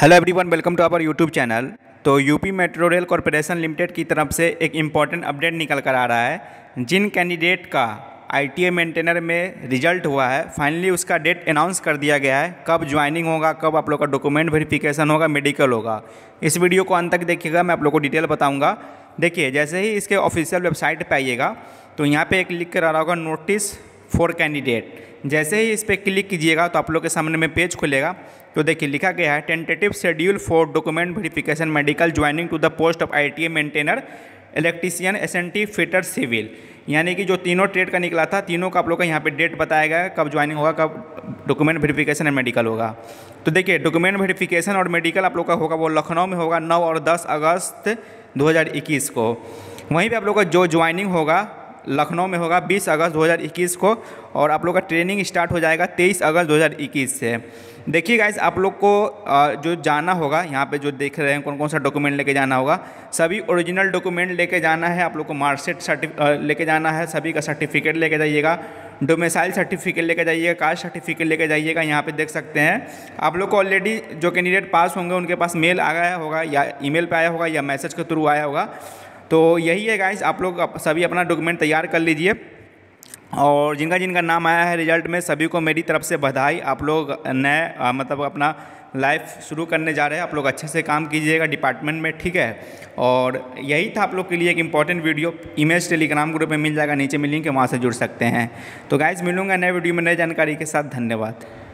hello everyone welcome to our YouTube channel तो UP metro rail corporation limited की तरफ से एक इम्पॉर्टेंट अपडेट निकल कर आ रहा है जिन कैंडिडेट का आई मेंटेनर में रिजल्ट हुआ है फाइनली उसका डेट अनाउंस कर दिया गया है कब ज्वाइनिंग होगा कब आप लोग का डॉक्यूमेंट वेरिफिकेशन होगा मेडिकल होगा इस वीडियो को अंत तक देखिएगा मैं आप लोग को डिटेल बताऊँगा देखिए जैसे ही इसके ऑफिशियल वेबसाइट पर आइएगा तो यहाँ पर एक लिख कर आ रहा होगा नोटिस फॉर कैंडिडेट जैसे ही इस पर क्लिक कीजिएगा तो आप लोग के सामने में पेज खुलेगा तो देखिए लिखा गया है tentative schedule for document verification medical joining to the post of I T maintainer electrician S N T fitter civil यानी कि जो तीनों ट्रेड का निकला था तीनों का आप लोग का यहाँ पे डेट बताया गया है कब ज्वाइनिंग होगा कब डॉक्यूमेंट वेरिफिकेशन एंड मेडिकल होगा तो देखिए डॉक्यूमेंट वेरिफिकेशन और मेडिकल आप लोग का होगा वो लखनऊ में होगा नौ और दस अगस्त 2021 को वहीं पे आप लोग का जो ज्वाइनिंग होगा लखनऊ में होगा 20 अगस्त 2021 को और आप लोग का ट्रेनिंग स्टार्ट हो जाएगा 23 अगस्त 2021 से देखिए गाइस आप लोग को जो जाना होगा यहाँ पे जो देख रहे हैं कौन कौन सा डॉक्यूमेंट लेके जाना होगा सभी ओरिजिनल डॉक्यूमेंट लेके जाना है आप लोग को मार्कशीट सर्टिफ लेके जाना है सभी का सर्टिफिकेट लेके जाइएगा डोमेसाइल सर्टिफिकेट लेके जाइएगा कास्ट सर्टिफिकेट लेके जाइएगा यहाँ पे देख सकते हैं आप लोग को ऑलरेडी जो कैंडिडेट पास होंगे उनके पास मेल आ गया होगा या ईमेल पे आया होगा या मैसेज के थ्रू आया होगा तो यही है गाइस आप लोग सभी अपना डॉक्यूमेंट तैयार कर लीजिए और जिनका जिनका नाम आया है रिजल्ट में सभी को मेरी तरफ से बधाई आप लोग नए मतलब अपना लाइफ शुरू करने जा रहे हैं आप लोग अच्छे से काम कीजिएगा डिपार्टमेंट में ठीक है और यही था आप लोग के लिए एक important video image Telegram group में मिल जाएगा नीचे में लिंक वहाँ से जुड़ सकते हैं तो गाइज मिलूंगा नए वीडियो में नए जानकारी के साथ धन्यवाद